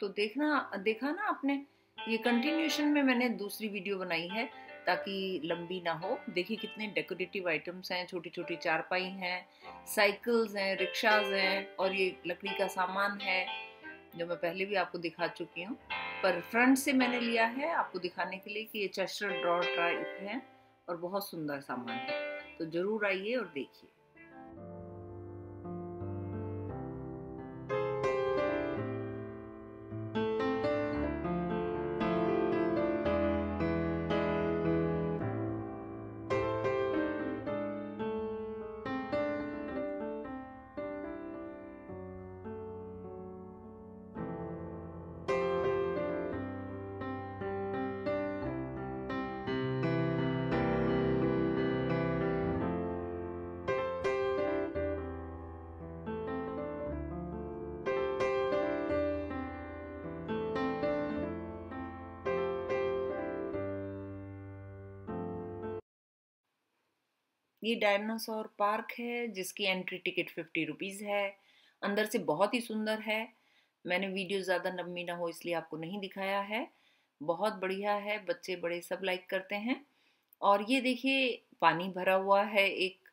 तो देखना देखा ना आपने ये कंटिन्यूशन में मैंने दूसरी वीडियो बनाई है ताकि लंबी ना हो देखिए कितने डेकोरेटिव आइटम्स हैं छोटी छोटी चारपाई हैं साइकिल्स हैं रिक्शाज हैं और ये लकड़ी का सामान है जो मैं पहले भी आपको दिखा चुकी हूँ पर फ्रंट से मैंने लिया है आपको दिखाने के लिए कि ये चेस्टर ड्रॉ ट्राइप है और बहुत सुंदर सामान है तो ज़रूर आइए और देखिए ये डायनासोर पार्क है जिसकी एंट्री टिकट फिफ्टी रुपीज़ है अंदर से बहुत ही सुंदर है मैंने वीडियो ज़्यादा लंबी ना हो इसलिए आपको नहीं दिखाया है बहुत बढ़िया है बच्चे बड़े सब लाइक करते हैं और ये देखिए पानी भरा हुआ है एक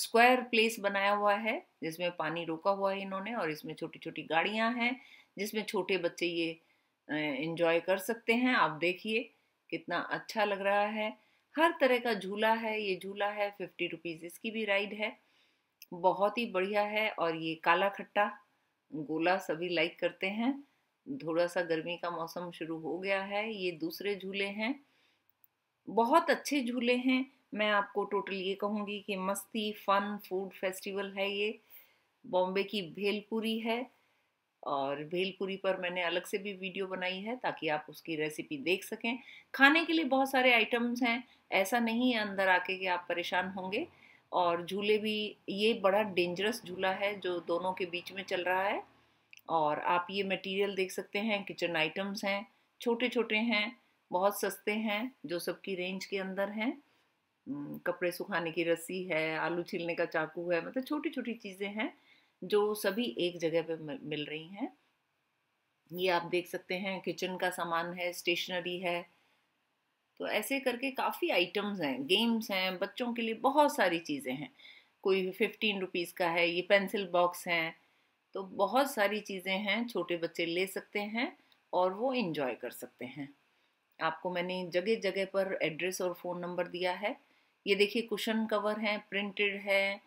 स्क्वायर प्लेस बनाया हुआ है जिसमें पानी रोका हुआ है इन्होंने और इसमें छोटी छोटी गाड़ियाँ हैं जिसमें छोटे बच्चे ये इन्जॉय कर सकते हैं आप देखिए कितना अच्छा लग रहा है हर तरह का झूला है ये झूला है फिफ्टी रुपीज़ इसकी भी राइड है बहुत ही बढ़िया है और ये काला खट्टा गोला सभी लाइक करते हैं थोड़ा सा गर्मी का मौसम शुरू हो गया है ये दूसरे झूले हैं बहुत अच्छे झूले हैं मैं आपको टोटल ये कहूँगी कि मस्ती फन फूड फेस्टिवल है ये बॉम्बे की भेलपुरी है और भेलपुरी पर मैंने अलग से भी वीडियो बनाई है ताकि आप उसकी रेसिपी देख सकें खाने के लिए बहुत सारे आइटम्स हैं ऐसा नहीं है अंदर आके कि आप परेशान होंगे और झूले भी ये बड़ा डेंजरस झूला है जो दोनों के बीच में चल रहा है और आप ये मटेरियल देख सकते हैं किचन आइटम्स हैं छोटे छोटे हैं बहुत सस्ते हैं जो सबकी रेंज के अंदर हैं कपड़े सुखाने की रस्सी है आलू छीलने का चाकू है मतलब छोटी छोटी चीज़ें हैं जो सभी एक जगह पे मिल रही हैं ये आप देख सकते हैं किचन का सामान है स्टेशनरी है तो ऐसे करके काफ़ी आइटम्स हैं गेम्स हैं बच्चों के लिए बहुत सारी चीज़ें हैं कोई फिफ्टीन रुपीज़ का है ये पेंसिल बॉक्स हैं तो बहुत सारी चीज़ें हैं छोटे बच्चे ले सकते हैं और वो इन्जॉय कर सकते हैं आपको मैंने जगह जगह पर एड्रेस और फ़ोन नंबर दिया है ये देखिए कुशन कवर हैं प्रिंटेड है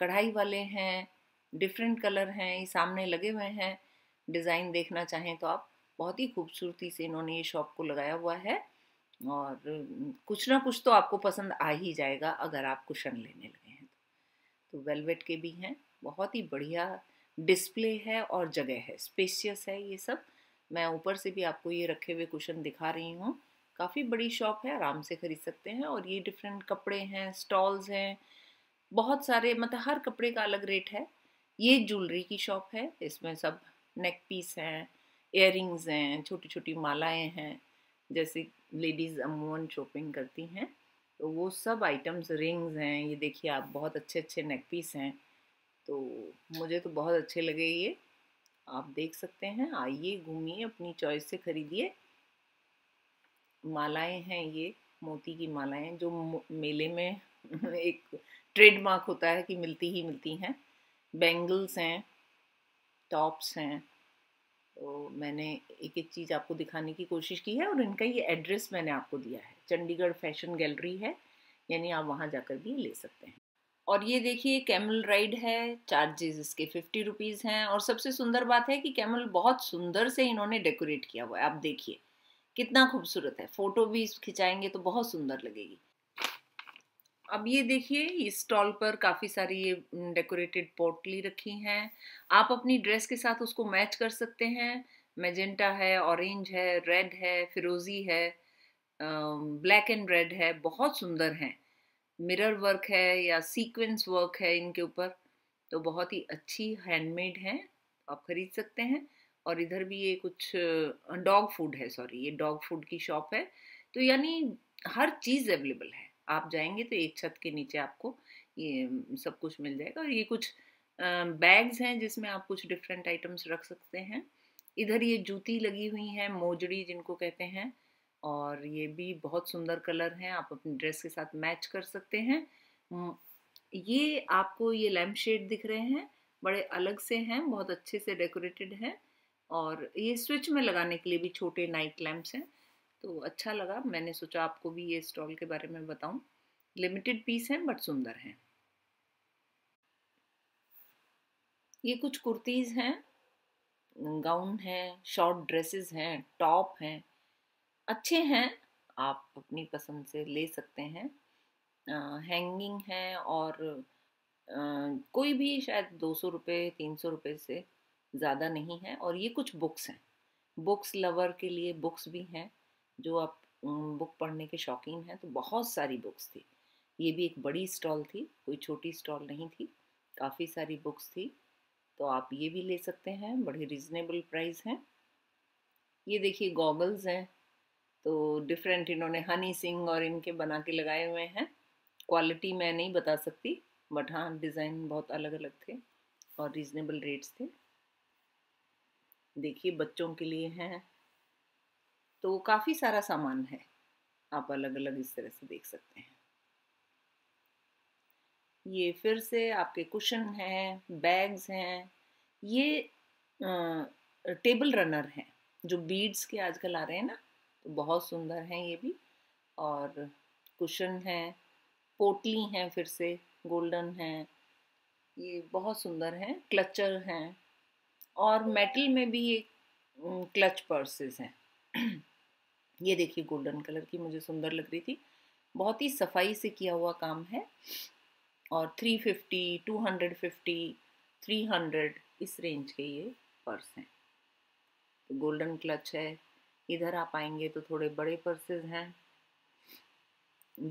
कढ़ाई वाले हैं डिफरेंट कलर हैं ये सामने लगे हुए हैं डिज़ाइन देखना चाहें तो आप बहुत ही खूबसूरती से इन्होंने ये शॉप को लगाया हुआ है और कुछ ना कुछ तो आपको पसंद आ ही जाएगा अगर आप कुशन लेने लगे हैं तो वेलवेट के भी हैं बहुत ही बढ़िया डिस्प्ले है और जगह है स्पेशियस है ये सब मैं ऊपर से भी आपको ये रखे हुए कुशन दिखा रही हूँ काफ़ी बड़ी शॉप है आराम से ख़रीद सकते हैं और ये डिफरेंट कपड़े हैं स्टॉल्स हैं बहुत सारे मतलब हर कपड़े का अलग रेट है ये ज्वेलरी की शॉप है इसमें सब नेक पीस हैं इयर हैं छोटी छोटी मालाएं हैं जैसे लेडीज़ अमूमन शॉपिंग करती हैं तो वो सब आइटम्स रिंग्स हैं ये देखिए आप बहुत अच्छे अच्छे नेक पीस हैं तो मुझे तो बहुत अच्छे लगे ये आप देख सकते हैं आइए घूमिए अपनी चॉइस से खरीदिए मालाएं हैं ये मोती की मालाएं जो मेले में एक ट्रेडमार्क होता है कि मिलती ही मिलती हैं बेंगल्स हैं टॉप्स हैं तो मैंने एक एक चीज़ आपको दिखाने की कोशिश की है और इनका ये एड्रेस मैंने आपको दिया है चंडीगढ़ फैशन गैलरी है यानी आप वहाँ जाकर भी ले सकते हैं और ये देखिए कैमल राइड है चार्जेस इसके फिफ्टी रुपीज़ हैं और सबसे सुंदर बात है कि कैमल बहुत सुंदर से इन्होंने डेकोरेट किया हुआ है आप देखिए कितना खूबसूरत है फ़ोटो भी खिंचाएंगे तो बहुत सुंदर लगेगी अब ये देखिए इस स्टॉल पर काफ़ी सारी ये डेकोरेटेड पोटली रखी हैं आप अपनी ड्रेस के साथ उसको मैच कर सकते हैं मैजेंटा है ऑरेंज है रेड है फिरोज़ी है ब्लैक एंड रेड है बहुत सुंदर हैं मिरर वर्क है या सीक्वेंस वर्क है इनके ऊपर तो बहुत ही अच्छी हैंडमेड हैं तो आप खरीद सकते हैं और इधर भी ये कुछ डॉग फूड है सॉरी ये डॉग फूड की शॉप है तो यानी हर चीज़ अवेलेबल है आप जाएंगे तो एक छत के नीचे आपको ये सब कुछ मिल जाएगा और ये कुछ बैग्स हैं जिसमें आप कुछ डिफरेंट आइटम्स रख सकते हैं इधर ये जूती लगी हुई हैं मोजड़ी जिनको कहते हैं और ये भी बहुत सुंदर कलर हैं आप अपनी ड्रेस के साथ मैच कर सकते हैं ये आपको ये लैम्प शेड दिख रहे हैं बड़े अलग से हैं बहुत अच्छे से डेकोरेटेड हैं और ये स्विच में लगाने के लिए भी छोटे नाइट लैम्प्स हैं तो अच्छा लगा मैंने सोचा आपको भी ये स्टॉल के बारे में बताऊं लिमिटेड पीस हैं बट सुंदर हैं ये कुछ कुर्तीज़ हैं गाउन हैं शॉर्ट ड्रेसेस हैं टॉप हैं अच्छे हैं आप अपनी पसंद से ले सकते हैं हैंगिंग है और आ, कोई भी शायद दो सौ रुपये तीन सौ रुपये से ज़्यादा नहीं है और ये कुछ बुक्स हैं बुक्स लवर के लिए बुक्स भी हैं जो आप बुक पढ़ने के शौकीन हैं तो बहुत सारी बुक्स थी ये भी एक बड़ी स्टॉल थी कोई छोटी स्टॉल नहीं थी काफ़ी सारी बुक्स थी तो आप ये भी ले सकते हैं बड़े रिजनेबल प्राइस हैं ये देखिए गॉगल्स हैं तो डिफरेंट इन्होंने हनी सिंह और इनके बना के लगाए हुए हैं क्वालिटी मैं नहीं बता सकती बट हाँ डिज़ाइन बहुत अलग अलग थे और रीज़नेबल रेट्स थे देखिए बच्चों के लिए हैं तो काफ़ी सारा सामान है आप अलग अलग इस तरह से देख सकते हैं ये फिर से आपके कुशन हैं बैग्स हैं ये आ, टेबल रनर हैं जो बीड्स के आजकल आ रहे हैं ना तो बहुत सुंदर हैं ये भी और कुशन हैं पोटली हैं फिर से गोल्डन हैं ये बहुत सुंदर हैं क्लचर हैं और मेटल में भी ये क्लच पर्सेस हैं ये देखिए गोल्डन कलर की मुझे सुंदर लग रही थी बहुत ही सफाई से किया हुआ काम है और 350, 250, 300 इस रेंज के ये पर्स हैं तो गोल्डन क्लच है इधर आप आएंगे तो थोड़े बड़े पर्सेज हैं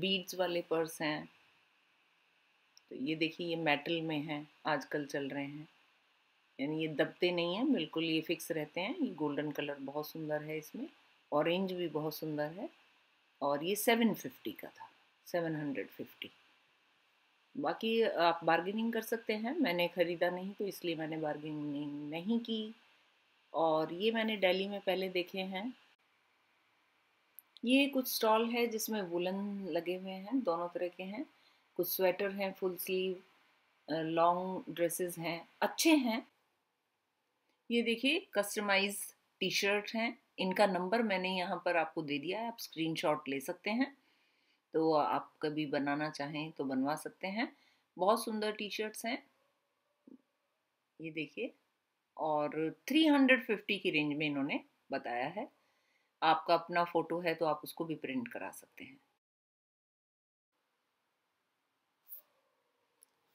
बीड्स वाले पर्स हैं तो ये देखिए ये मेटल में हैं आजकल चल रहे हैं यानी ये दबते नहीं हैं बिल्कुल ये फिक्स रहते हैं ये गोल्डन कलर बहुत सुंदर है इसमें ऑरेंज भी बहुत सुंदर है और ये सेवन फिफ्टी का था सेवन हंड्रेड फिफ्टी बाकी आप बार्गेनिंग कर सकते हैं मैंने ख़रीदा नहीं तो इसलिए मैंने बार्गेनिंग नहीं की और ये मैंने दिल्ली में पहले देखे हैं ये कुछ स्टॉल है जिसमें वुलन लगे हुए हैं दोनों तरह के हैं कुछ स्वेटर हैं फुल स्लीव लॉन्ग ड्रेसेस हैं अच्छे हैं ये देखिए कस्टमाइज टी शर्ट हैं इनका नंबर मैंने यहाँ पर आपको दे दिया है आप स्क्रीनशॉट ले सकते हैं तो आप कभी बनाना चाहें तो बनवा सकते हैं बहुत सुंदर टी शर्ट्स हैं ये देखिए और 350 की रेंज में इन्होंने बताया है आपका अपना फ़ोटो है तो आप उसको भी प्रिंट करा सकते हैं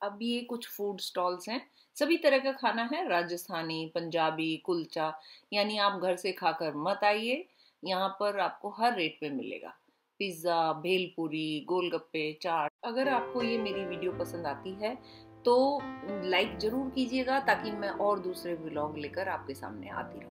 अब ये कुछ फूड स्टॉल्स हैं सभी तरह का खाना है राजस्थानी पंजाबी कुलचा यानी आप घर से खाकर मत आइए यहाँ पर आपको हर रेट पे मिलेगा पिज़्ज़ा भेलपूरी गोलगप्पे चाट अगर आपको ये मेरी वीडियो पसंद आती है तो लाइक ज़रूर कीजिएगा ताकि मैं और दूसरे ब्लॉग लेकर आपके सामने आती रहूँ